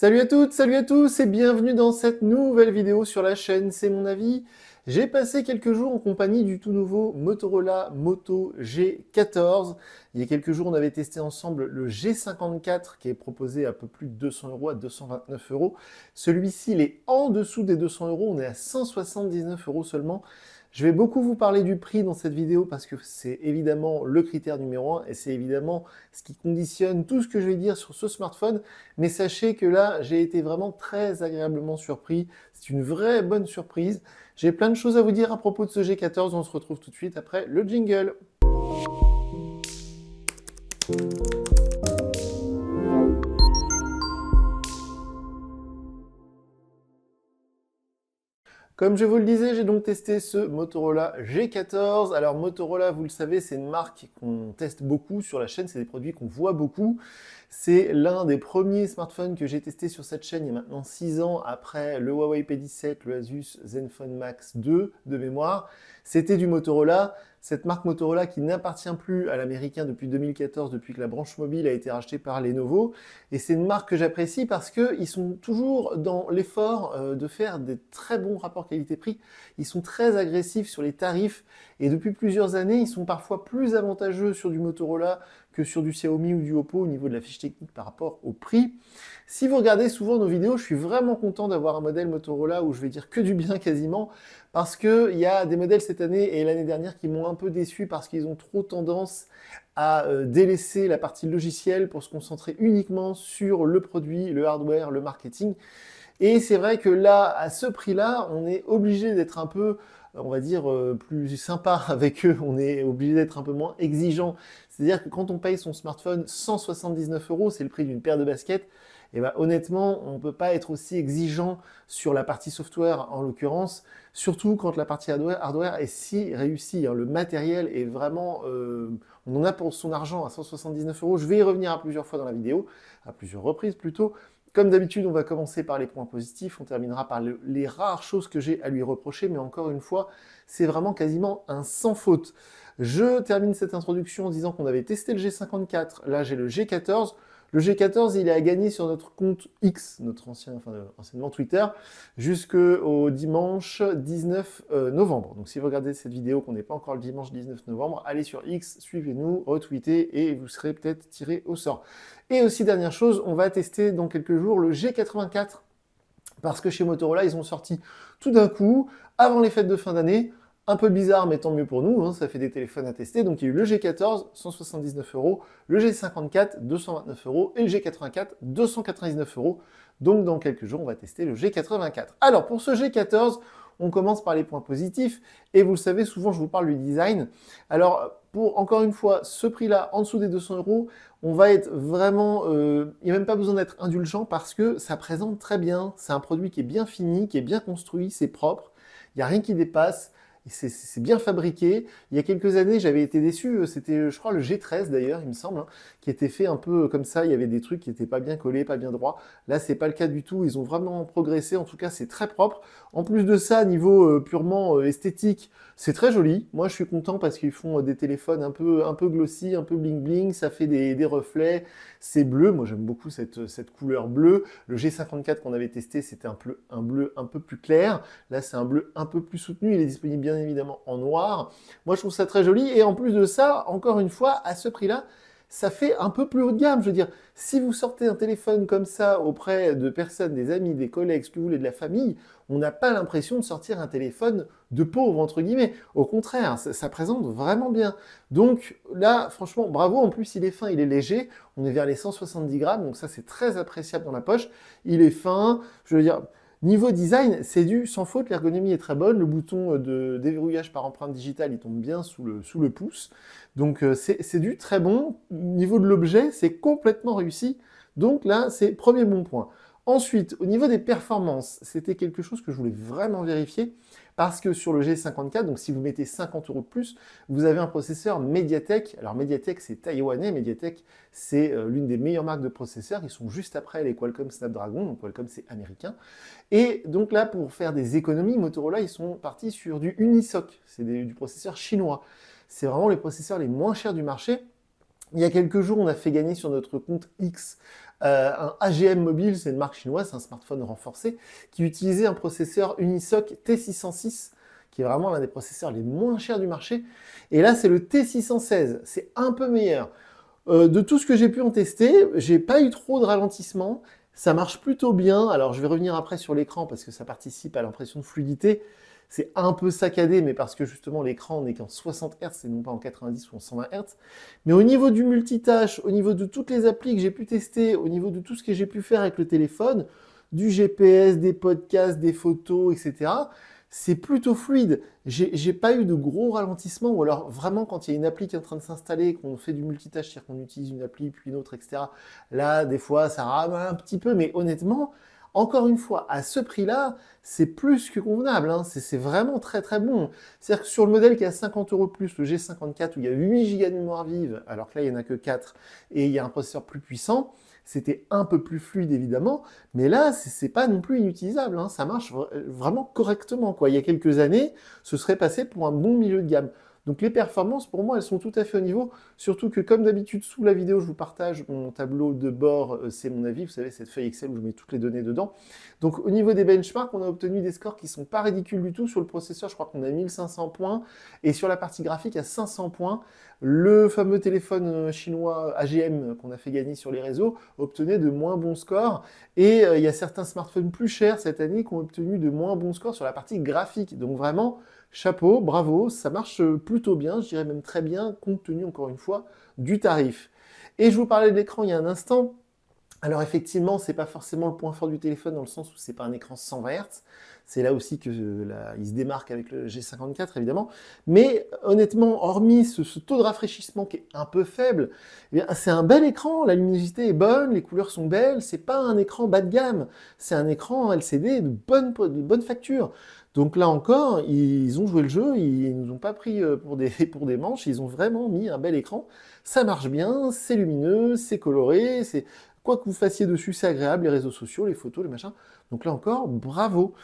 Salut à toutes, salut à tous et bienvenue dans cette nouvelle vidéo sur la chaîne, c'est mon avis. J'ai passé quelques jours en compagnie du tout nouveau Motorola Moto G14. Il y a quelques jours, on avait testé ensemble le G54 qui est proposé à peu plus de 200 euros à 229 euros. Celui-ci, il est en dessous des 200 euros, on est à 179 euros seulement. Je vais beaucoup vous parler du prix dans cette vidéo parce que c'est évidemment le critère numéro un et c'est évidemment ce qui conditionne tout ce que je vais dire sur ce smartphone. Mais sachez que là, j'ai été vraiment très agréablement surpris. C'est une vraie bonne surprise. J'ai plein de choses à vous dire à propos de ce G14. On se retrouve tout de suite après le jingle. Comme je vous le disais, j'ai donc testé ce Motorola G14. Alors Motorola, vous le savez, c'est une marque qu'on teste beaucoup sur la chaîne, c'est des produits qu'on voit beaucoup. C'est l'un des premiers smartphones que j'ai testé sur cette chaîne il y a maintenant 6 ans après le Huawei P17, le Asus ZenFone Max 2 de mémoire. C'était du Motorola cette marque Motorola qui n'appartient plus à l'américain depuis 2014, depuis que la branche mobile a été rachetée par Lenovo. Et c'est une marque que j'apprécie parce qu'ils sont toujours dans l'effort euh, de faire des très bons rapports qualité-prix. Ils sont très agressifs sur les tarifs et depuis plusieurs années, ils sont parfois plus avantageux sur du Motorola que sur du Xiaomi ou du Oppo au niveau de la fiche technique par rapport au prix. Si vous regardez souvent nos vidéos, je suis vraiment content d'avoir un modèle Motorola où je vais dire que du bien quasiment, parce qu'il y a des modèles cette année et l'année dernière qui m'ont un peu déçu parce qu'ils ont trop tendance à euh, délaisser la partie logicielle pour se concentrer uniquement sur le produit, le hardware, le marketing. Et c'est vrai que là, à ce prix-là, on est obligé d'être un peu on va dire, euh, plus sympa avec eux. On est obligé d'être un peu moins exigeant. C'est-à-dire que quand on paye son smartphone 179 euros, c'est le prix d'une paire de baskets, et eh ben, honnêtement, on ne peut pas être aussi exigeant sur la partie software en l'occurrence, surtout quand la partie hardware, est si réussie. Hein. Le matériel est vraiment... Euh, on en a pour son argent à 179 euros. Je vais y revenir à plusieurs fois dans la vidéo, à plusieurs reprises plutôt. Comme d'habitude, on va commencer par les points positifs, on terminera par les rares choses que j'ai à lui reprocher, mais encore une fois, c'est vraiment quasiment un sans faute. Je termine cette introduction en disant qu'on avait testé le G54, là j'ai le G14. Le G14, il est à gagner sur notre compte X, notre ancien, enfin, euh, Twitter, jusqu'au dimanche 19 euh, novembre. Donc si vous regardez cette vidéo, qu'on n'est pas encore le dimanche 19 novembre, allez sur X, suivez-nous, retweetez et vous serez peut-être tiré au sort. Et aussi, dernière chose, on va tester dans quelques jours le G84 parce que chez Motorola, ils ont sorti tout d'un coup, avant les fêtes de fin d'année, un peu bizarre, mais tant mieux pour nous, hein, ça fait des téléphones à tester. Donc il y a eu le G14, 179 euros, le G54, 229 euros, et le G84, 299 euros. Donc dans quelques jours, on va tester le G84. Alors pour ce G14, on commence par les points positifs, et vous le savez, souvent je vous parle du design. Alors pour encore une fois ce prix-là, en dessous des 200 euros, on va être vraiment, euh, il n'y a même pas besoin d'être indulgent parce que ça présente très bien. C'est un produit qui est bien fini, qui est bien construit, c'est propre. Il n'y a rien qui dépasse c'est bien fabriqué. Il y a quelques années, j'avais été déçu. Euh, c'était, euh, je crois, le G13 d'ailleurs, il me semble, hein, qui était fait un peu euh, comme ça. Il y avait des trucs qui n'étaient pas bien collés, pas bien droits. Là, c'est pas le cas du tout. Ils ont vraiment progressé. En tout cas, c'est très propre. En plus de ça, niveau purement esthétique, c'est très joli. Moi, je suis content parce qu'ils font des téléphones un peu, un peu glossy, un peu bling bling. Ça fait des, reflets. C'est bleu. Moi, j'aime beaucoup cette, cette couleur bleue. Le G54 qu'on avait testé, c'était un un bleu un peu plus clair. Là, c'est un bleu un peu plus soutenu. Il est disponible bien évidemment en noir. Moi, je trouve ça très joli. Et en plus de ça, encore une fois, à ce prix-là, ça fait un peu plus haut de gamme. Je veux dire, si vous sortez un téléphone comme ça auprès de personnes, des amis, des collègues, ce que vous voulez, de la famille, on n'a pas l'impression de sortir un téléphone de pauvre, entre guillemets. Au contraire, ça, ça, présente vraiment bien. Donc là, franchement, bravo. En plus, il est fin, il est léger. On est vers les 170 grammes, donc ça, c'est très appréciable dans la poche. Il est fin. Je veux dire, Niveau design, c'est du sans faute, l'ergonomie est très bonne, le bouton euh, de déverrouillage par empreinte digitale, il tombe bien sous le, sous le pouce, donc euh, c'est du très bon. Niveau de l'objet, c'est complètement réussi, donc là c'est premier bon point. Ensuite, au niveau des performances, c'était quelque chose que je voulais vraiment vérifier parce que sur le G54, donc si vous mettez 50 euros de plus, vous avez un processeur Mediatek. Alors Mediatek, c'est taïwanais. Mediatek, c'est euh, l'une des meilleures marques de processeurs. Ils sont juste après les Qualcomm Snapdragon. Donc Qualcomm, c'est américain. Et donc là, pour faire des économies, Motorola, ils sont partis sur du Unisoc. C'est du processeur chinois. C'est vraiment les processeurs les moins chers du marché. Il y a quelques jours, on a fait gagner sur notre compte X euh, un AGM mobile, c'est une marque chinoise, c'est un smartphone renforcé qui utilisait un processeur Unisoc T606 qui est vraiment l'un des processeurs les moins chers du marché. Et là, c'est le T616, c'est un peu meilleur. Euh, de tout ce que j'ai pu en tester, j'ai pas eu trop de ralentissement. Ça marche plutôt bien. Alors, je vais revenir après sur l'écran parce que ça participe à l'impression de fluidité c'est un peu saccadé, mais parce que justement l'écran n'est qu'en 60 Hz et non pas en 90 ou en 120 Hz. Mais au niveau du multitâche, au niveau de toutes les applis que j'ai pu tester, au niveau de tout ce que j'ai pu faire avec le téléphone, du GPS, des podcasts, des photos, etc., c'est plutôt fluide. J'ai pas eu de gros ralentissements, ou alors vraiment quand il y a une appli qui est en train de s'installer, qu'on fait du multitâche, c'est-à-dire qu'on utilise une appli puis une autre, etc. Là, des fois, ça rame un petit peu, mais honnêtement, encore une fois, à ce prix-là, c'est plus que convenable. Hein. C'est vraiment très très bon. C'est-à-dire que sur le modèle qui a 50 euros plus, le G54, où il y a 8 gigas de mémoire vive, alors que là, il n'y en a que 4, et il y a un processeur plus puissant, c'était un peu plus fluide évidemment, mais là, c'est pas non plus inutilisable. Hein. Ça marche vraiment correctement. Quoi. Il y a quelques années, ce serait passé pour un bon milieu de gamme. Donc les performances, pour moi, elles sont tout à fait au niveau, surtout que comme d'habitude, sous la vidéo, je vous partage mon tableau de bord, euh, c'est mon avis, vous savez, cette feuille Excel où je mets toutes les données dedans. Donc au niveau des benchmarks, on a obtenu des scores qui ne sont pas ridicules du tout. Sur le processeur, je crois qu'on a 1500 points, et sur la partie graphique, à 500 points. Le fameux téléphone euh, chinois euh, AGM qu'on a fait gagner sur les réseaux obtenait de moins bons scores, et il y a certains smartphones plus chers cette année qui ont obtenu de moins bons scores sur la partie graphique. Donc vraiment, chapeau, bravo, ça marche plutôt bien, je dirais même très bien, compte tenu encore une fois du tarif. Et je vous parlais de l'écran il y a un instant, alors effectivement, c'est pas forcément le point fort du téléphone dans le sens où c'est pas un écran 120 Hz. C'est là aussi que euh, il se démarque avec le G54 évidemment. Mais honnêtement, hormis ce, taux de rafraîchissement qui est un peu faible, eh c'est un bel écran. La luminosité est bonne, les couleurs sont belles. C'est pas un écran bas de gamme. C'est un écran LCD de bonne, de bonne facture. Donc là encore, ils ont joué le jeu, ils ne nous ont pas pris euh, pour des, pour des manches, ils ont vraiment mis un bel écran. Ça marche bien, c'est lumineux, c'est coloré, c'est que vous fassiez dessus, c'est agréable, les réseaux sociaux, les photos, les machins. Donc là encore, bravo.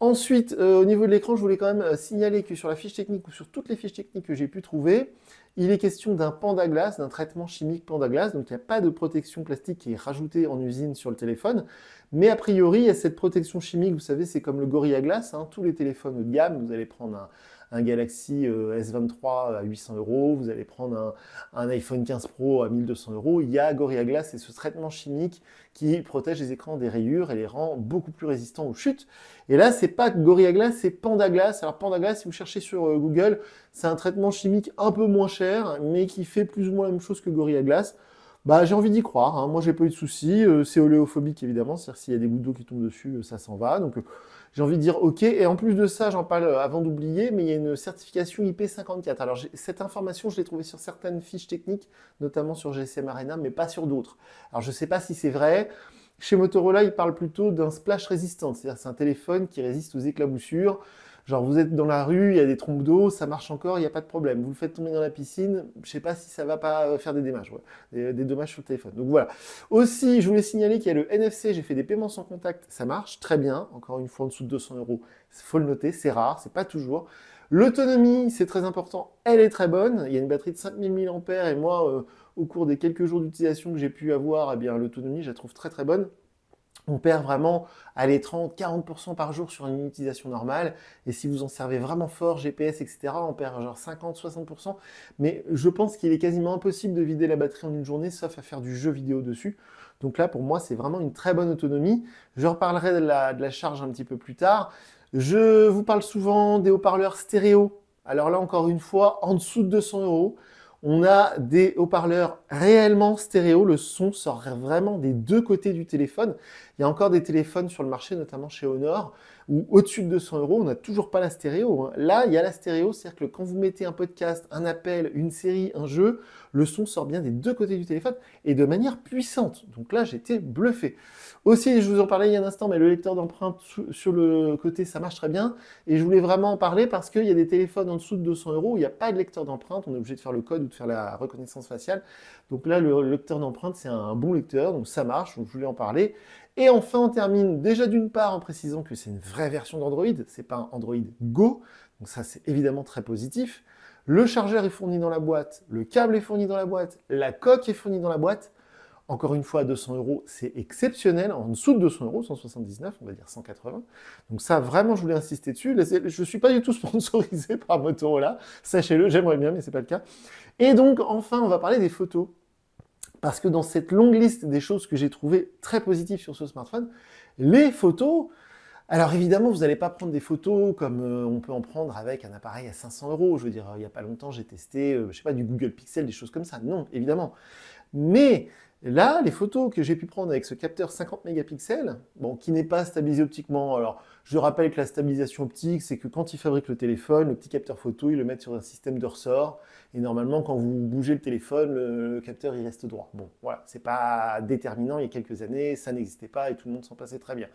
Ensuite, euh, au niveau de l'écran, je voulais quand même euh, signaler que sur la fiche technique ou sur toutes les fiches techniques que j'ai pu trouver, il est question d'un panda glace, d'un traitement chimique panda glace. donc il n'y a pas de protection plastique qui est rajoutée en usine sur le téléphone, mais a priori, il y a cette protection chimique, vous savez, c'est comme le Gorilla Glass, hein. tous les téléphones de gamme, vous allez prendre un, un Galaxy euh, S23 à 800 euros, vous allez prendre un, iPhone 15 Pro à 1200 euros. Il y a Gorilla Glass et ce traitement chimique qui protège les écrans des rayures et les rend beaucoup plus résistants aux chutes. Et là, c'est pas Gorilla Glass, c'est Panda Glass. Alors Panda Glass, si vous cherchez sur euh, Google, c'est un traitement chimique un peu moins cher, mais qui fait plus ou moins la même chose que Gorilla Glass. Bah, j'ai envie d'y croire. Hein. Moi, j'ai pas eu de soucis. Euh, c'est oléophobique, évidemment. C'est-à-dire, s'il y a des gouttes d'eau qui tombent dessus, ça s'en va. Donc, j'ai envie de dire OK. Et en plus de ça, j'en parle euh, avant d'oublier, mais il y a une certification IP54. Alors cette information, je l'ai trouvée sur certaines fiches techniques, notamment sur GSM Arena, mais pas sur d'autres. Alors je ne sais pas si c'est vrai. Chez Motorola, ils parlent plutôt d'un splash résistant, c'est-à-dire c'est un téléphone qui résiste aux éclaboussures. Genre, vous êtes dans la rue, il y a des trompes d'eau, ça marche encore, il n'y a pas de problème. Vous le faites tomber dans la piscine, je ne sais pas si ça va pas euh, faire des dommages, euh, des, dommages sur le téléphone. Donc voilà. Aussi, je voulais signaler qu'il y a le NFC, j'ai fait des paiements sans contact, ça marche très bien. Encore une fois, en dessous de 200 euros, faut le noter, c'est rare, c'est pas toujours. L'autonomie, c'est très important, elle est très bonne. Il y a une batterie de 5000 mAh et moi, euh, au cours des quelques jours d'utilisation que j'ai pu avoir, eh bien l'autonomie, je la trouve très très bonne. On perd vraiment les 30, 40% par jour sur une utilisation normale. Et si vous en servez vraiment fort, GPS, etc., on perd genre 50, 60%. Mais je pense qu'il est quasiment impossible de vider la batterie en une journée, sauf à faire du jeu vidéo dessus. Donc là, pour moi, c'est vraiment une très bonne autonomie. Je reparlerai de la, de la charge un petit peu plus tard. Je vous parle souvent des haut-parleurs stéréo. Alors là, encore une fois, en dessous de 200 euros. On a des haut-parleurs réellement stéréo. Le son sort vraiment des deux côtés du téléphone. Il y a encore des téléphones sur le marché, notamment chez Honor, ou au-dessus de 200 euros, on n'a toujours pas la stéréo. Hein. Là, il y a la stéréo, c'est-à-dire que quand vous mettez un podcast, un appel, une série, un jeu, le son sort bien des deux côtés du téléphone et de manière puissante. Donc là, j'étais bluffé. Aussi, je vous en parlais il y a un instant, mais le lecteur d'empreintes sur le côté, ça marche très bien. Et je voulais vraiment en parler parce qu'il y a des téléphones en dessous de 200 euros où il n'y a pas de lecteur d'empreintes. On est obligé de faire le code ou de faire la reconnaissance faciale. Donc là, le lecteur d'empreintes, c'est un bon lecteur, donc ça marche. Donc je voulais en parler. Et enfin, on termine déjà d'une part en précisant que c'est une vraie version d'Android, c'est pas un Android Go, donc ça c'est évidemment très positif. Le chargeur est fourni dans la boîte, le câble est fourni dans la boîte, la coque est fournie dans la boîte. Encore une fois, 200 euros, c'est exceptionnel. En dessous de 200 euros, 179, on va dire 180. Donc ça, vraiment, je voulais insister dessus. Je ne suis pas du tout sponsorisé par Motorola. Sachez-le, j'aimerais bien, mais c'est pas le cas. Et donc, enfin, on va parler des photos parce que dans cette longue liste des choses que j'ai trouvées très positives sur ce smartphone, les photos, alors évidemment, vous n'allez pas prendre des photos comme euh, on peut en prendre avec un appareil à 500 euros. Je veux dire, euh, il n'y a pas longtemps, j'ai testé, euh, je sais pas, du Google Pixel, des choses comme ça. Non, évidemment. Mais Là, les photos que j'ai pu prendre avec ce capteur 50 mégapixels, bon, qui n'est pas stabilisé optiquement, alors je rappelle que la stabilisation optique, c'est que quand ils fabriquent le téléphone, le petit capteur photo, ils le mettent sur un système de ressort, et normalement, quand vous bougez le téléphone, le, capteur, il reste droit. Bon, voilà, c'est pas déterminant, il y a quelques années, ça n'existait pas, et tout le monde s'en passait très bien.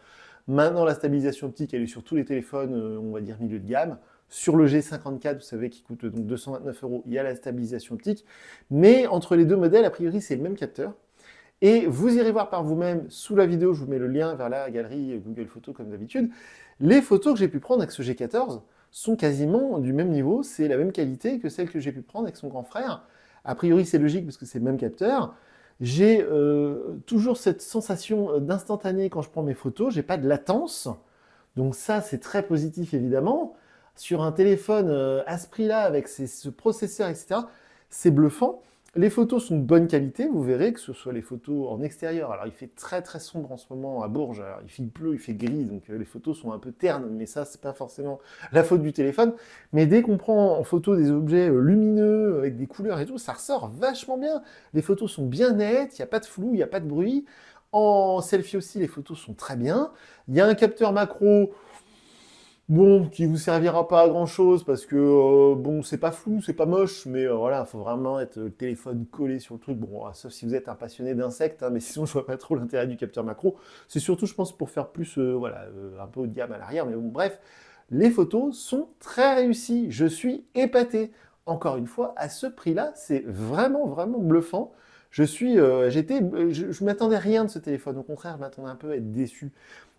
Maintenant, la stabilisation optique, elle est sur tous les téléphones, euh, on va dire milieu de gamme, sur le G54, vous savez, qui coûte donc 229 euros, il y a la stabilisation optique. Mais entre les deux modèles, a priori, c'est le même capteur. Et vous irez voir par vous-même, sous la vidéo, je vous mets le lien vers la galerie Google Photos comme d'habitude, les photos que j'ai pu prendre avec ce G14 sont quasiment du même niveau, c'est la même qualité que celle que j'ai pu prendre avec son grand frère. A priori, c'est logique parce que c'est le même capteur. J'ai euh, toujours cette sensation euh, d'instantané quand je prends mes photos, j'ai pas de latence. Donc ça, c'est très positif évidemment. Sur un téléphone euh, à ce prix-là, avec ce processeur, etc., c'est bluffant. Les photos sont de bonne qualité, vous verrez que ce soit les photos en extérieur. Alors il fait très très sombre en ce moment à Bourges, il il pleut, il fait gris, donc euh, les photos sont un peu ternes, mais ça c'est pas forcément la faute du téléphone. Mais dès qu'on prend en photo des objets euh, lumineux euh, avec des couleurs et tout, ça ressort vachement bien. Les photos sont bien nettes, il n'y a pas de flou, il n'y a pas de bruit. En selfie aussi, les photos sont très bien. Il y a un capteur macro bon, qui vous servira pas à grand chose parce que euh, bon, c'est pas flou, c'est pas moche, mais voilà, euh, voilà, faut vraiment être euh, le téléphone collé sur le truc. Bon, ah, sauf si vous êtes un passionné d'insectes, hein, mais sinon je vois pas trop l'intérêt du capteur macro. C'est surtout, je pense, pour faire plus, voilà, un peu haut de gamme à l'arrière, mais bon, bref, les photos sont très réussies. Je suis épaté. Encore une fois, à ce prix-là, c'est vraiment, vraiment bluffant. Je suis, j'étais, je, je m'attendais rien de ce téléphone. Au contraire, je m'attendais un peu à être déçu.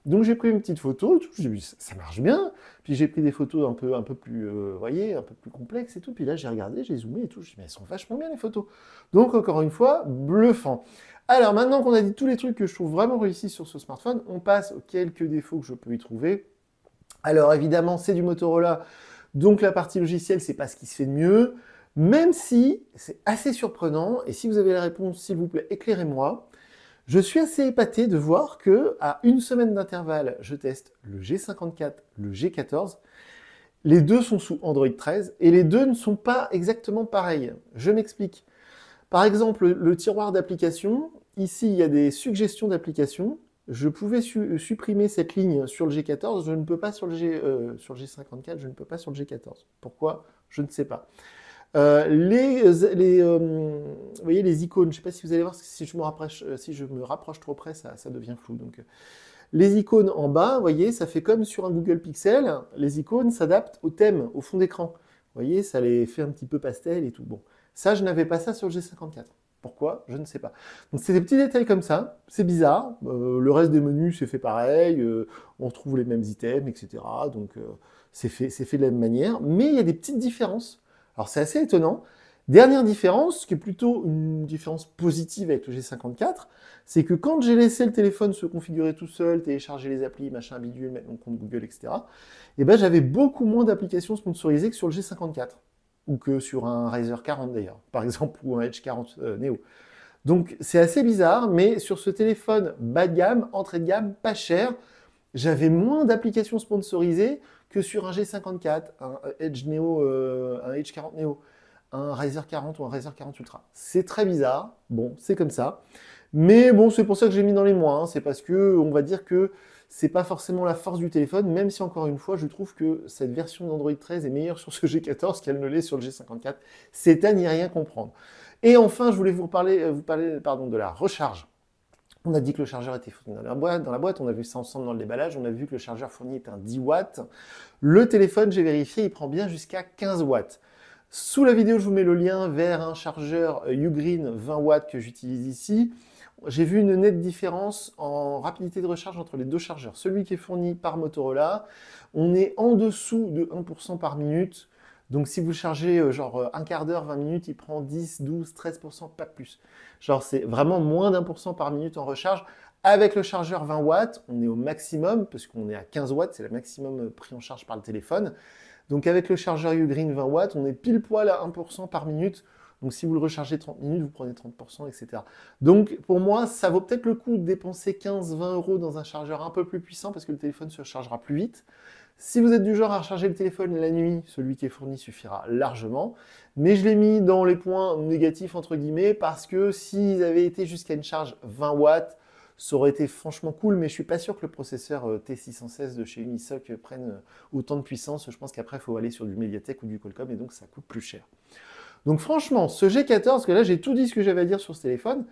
Donc j'ai pris une petite photo, j'ai ça marche bien. Puis j'ai pris des photos un peu, un peu plus, euh, voyez, un peu plus complexes et tout. Puis là j'ai regardé, j'ai zoomé et tout. Je me mais elles sont vachement bien les photos. Donc encore une fois, bluffant. Alors maintenant qu'on a dit tous les trucs que je trouve vraiment réussis sur ce smartphone, on passe aux quelques défauts que je peux y trouver. Alors évidemment, c'est du Motorola, donc la partie logicielle, c'est pas ce qui se fait de mieux. Même si c'est assez surprenant, et si vous avez la réponse, s'il vous plaît, éclairez-moi. Je suis assez épaté de voir que à une semaine d'intervalle, je teste le G54, le G14. Les deux sont sous Android 13 et les deux ne sont pas exactement pareils. Je m'explique. Par exemple, le tiroir d'application, ici il y a des suggestions d'application, Je pouvais supprimer cette ligne sur le G14, je ne peux pas sur le, G, euh, sur le G54, je ne peux pas sur le G14. Pourquoi Je ne sais pas. Euh, les, euh, voyez, les icônes, je ne sais pas si vous allez voir, si je me rapproche, euh, si je me rapproche trop près, ça, devient flou. Donc, les icônes en bas, voyez, ça fait comme sur un Google Pixel, les icônes s'adaptent au thème, au fond d'écran. voyez, ça les fait un petit peu pastel et tout. Bon, ça, je n'avais pas ça sur le G54. Pourquoi Je ne sais pas. Donc c'est des petits détails comme ça, c'est bizarre. le reste des menus, c'est fait pareil, on retrouve les mêmes items, etc. Donc c'est fait, fait de la même manière. Mais il y a des petites différences alors c'est assez étonnant. Dernière différence, qui est plutôt une différence positive avec le G54, c'est que quand j'ai laissé le téléphone se configurer tout seul, télécharger les applis, machin, bidule, mettre mon compte Google, etc., et eh ben, j'avais beaucoup moins d'applications sponsorisées que sur le G54, ou que sur un Razer 40 d'ailleurs, par exemple, ou un Edge 40 euh, Neo. Donc c'est assez bizarre, mais sur ce téléphone bas de gamme, entrée de gamme, pas cher, j'avais moins d'applications sponsorisées que sur un G54, un euh, Edge Neo, euh, un Edge 40 Neo, un Razer 40 ou un Razer 40 Ultra. C'est très bizarre. Bon, c'est comme ça. Mais bon, c'est pour ça que j'ai mis dans les moins. Hein. C'est parce que on va dire que c'est pas forcément la force du téléphone, même si encore une fois, je trouve que cette version d'Android 13 est meilleure sur ce G14 qu'elle ne l'est sur le G54. C'est à n'y rien comprendre. Et enfin, je voulais vous parler, euh, vous parler pardon, de la recharge. On a dit que le chargeur était fourni dans la boîte, dans la boîte on a vu ça ensemble dans le déballage, on a vu que le chargeur fourni est un 10 watts. Le téléphone, j'ai vérifié, il prend bien jusqu'à 15 watts. Sous la vidéo, je vous mets le lien vers un chargeur Ugreen 20 watts que j'utilise ici. J'ai vu une nette différence en rapidité de recharge entre les deux chargeurs. Celui qui est fourni par Motorola, on est en dessous de 1% par minute donc si vous chargez euh, genre euh, un quart d'heure, 20 minutes, il prend 10, 12, 13%, pas plus. Genre c'est vraiment moins d'un pour cent par minute en recharge. Avec le chargeur 20 watts, on est au maximum, parce qu'on est à 15 watts, c'est le maximum euh, pris en charge par le téléphone. Donc avec le chargeur Ugreen 20 watts, on est pile poil à 1% par minute. Donc si vous le rechargez 30 minutes, vous prenez 30%, etc. Donc pour moi, ça vaut peut-être le coup de dépenser 15-20 euros dans un chargeur un peu plus puissant parce que le téléphone se chargera plus vite. Si vous êtes du genre à recharger le téléphone la nuit, celui qui est fourni suffira largement. Mais je l'ai mis dans les points négatifs, entre guillemets, parce que s'ils avaient été jusqu'à une charge 20 watts, ça aurait été franchement cool, mais je suis pas sûr que le processeur euh, T616 de chez Unisoc euh, prenne euh, autant de puissance. Je pense qu'après, il faut aller sur du Mediatek ou du Qualcomm, et donc ça coûte plus cher. Donc franchement, ce G14, que là j'ai tout dit ce que j'avais à dire sur ce téléphone,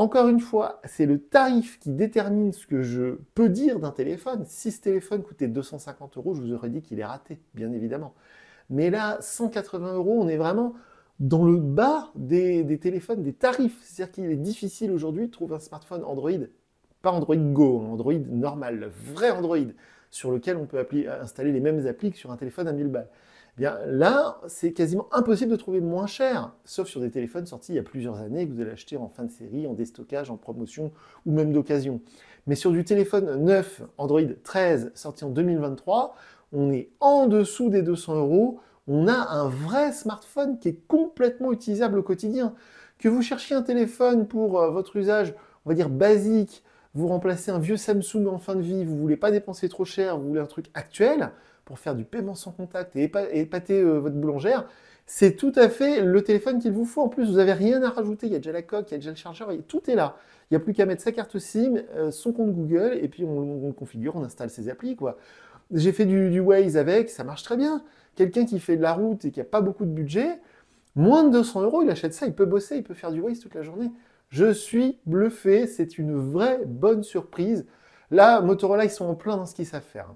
encore une fois, c'est le tarif qui détermine ce que je peux dire d'un téléphone. Si ce téléphone coûtait 250 euros, je vous aurais dit qu'il est raté, bien évidemment. Mais là, 180 euros, on est vraiment dans le bas des, téléphones, des tarifs. C'est-à-dire qu'il est difficile aujourd'hui de trouver un smartphone Android, pas Android Go, hein, Android normal, vrai Android, sur lequel on peut installer les mêmes applis que sur un téléphone à 1000 balles là, c'est quasiment impossible de trouver moins cher, sauf sur des téléphones sortis il y a plusieurs années que vous allez acheter en fin de série, en déstockage, en promotion ou même d'occasion. Mais sur du téléphone neuf Android 13 sorti en 2023, on est en dessous des 200 euros. On a un vrai smartphone qui est complètement utilisable au quotidien. Que vous cherchiez un téléphone pour euh, votre usage, on va dire basique, vous remplacez un vieux Samsung en fin de vie, vous voulez pas dépenser trop cher, vous voulez un truc actuel, pour faire du paiement sans contact et, épater euh, votre boulangère, c'est tout à fait le téléphone qu'il vous faut. En plus, vous n'avez rien à rajouter. Il y a déjà la coque, il y a déjà le chargeur, et tout est là. Il n'y a plus qu'à mettre sa carte SIM, euh, son compte Google, et puis on, configure, on installe ses applis. quoi. J'ai fait du, du, Waze avec, ça marche très bien. Quelqu'un qui fait de la route et qui n'a pas beaucoup de budget, moins de 200 euros, il achète ça, il peut bosser, il peut faire du Waze toute la journée. Je suis bluffé, c'est une vraie bonne surprise. Là, Motorola, ils sont en plein dans ce qu'ils savent faire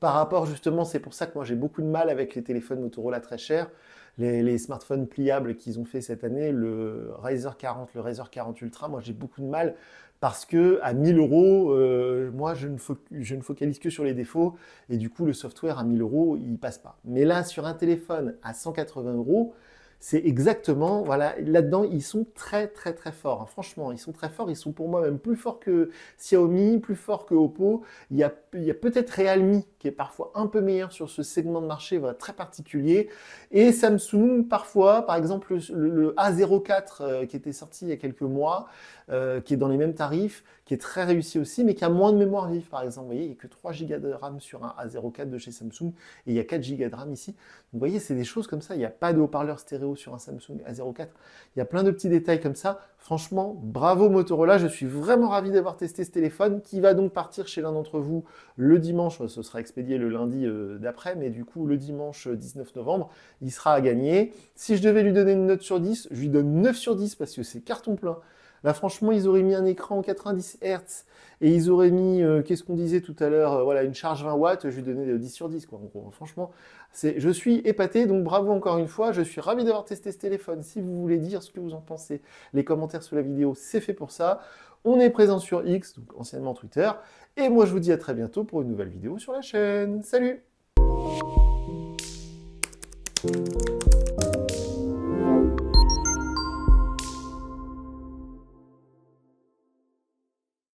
par rapport justement, c'est pour ça que moi j'ai beaucoup de mal avec les téléphones Motorola très chers, les, smartphones pliables qu'ils ont fait cette année, le Razer 40, le Razer 40 Ultra, moi j'ai beaucoup de mal parce que à 1000 euros, euh, moi je ne, je ne, focalise que sur les défauts et du coup le software à 1000 euros il passe pas. Mais là sur un téléphone à 180 euros, c'est exactement, voilà, là-dedans, ils sont très, très, très forts. Hein. Franchement, ils sont très forts. Ils sont pour moi même plus forts que Xiaomi, plus forts que Oppo. Il y a, peut-être Realme qui est parfois un peu meilleur sur ce segment de marché très particulier. Et Samsung, parfois, par exemple, le, A04 euh, qui était sorti il y a quelques mois, euh, qui est dans les mêmes tarifs, qui est très réussi aussi, mais qui a moins de mémoire vive, par exemple. Vous voyez, il n'y a que 3 Go de RAM sur un A04 de chez Samsung, et il y a 4 Go de RAM ici. vous voyez, c'est des choses comme ça. Il n'y a pas de haut-parleur stéréo sur un Samsung A04. Il y a plein de petits détails comme ça. Franchement, bravo Motorola. Je suis vraiment ravi d'avoir testé ce téléphone, qui va donc partir chez l'un d'entre vous le dimanche. Ce sera expédié le lundi euh, d'après, mais du coup, le dimanche 19 euh, novembre, il sera à gagner. Si je devais lui donner une note sur 10, je lui donne 9 sur 10 parce que c'est carton plein. Là, franchement, ils auraient mis un écran en 90 Hz et ils auraient mis, euh, qu'est-ce qu'on disait tout à l'heure, euh, voilà, une charge 20 watts, je lui donnais 10 sur 10, quoi, Franchement, c'est, je suis épaté, donc bravo encore une fois, je suis ravi d'avoir testé ce téléphone. Si vous voulez dire ce que vous en pensez, les commentaires sous la vidéo, c'est fait pour ça. On est présent sur X, donc anciennement Twitter, et moi je vous dis à très bientôt pour une nouvelle vidéo sur la chaîne. Salut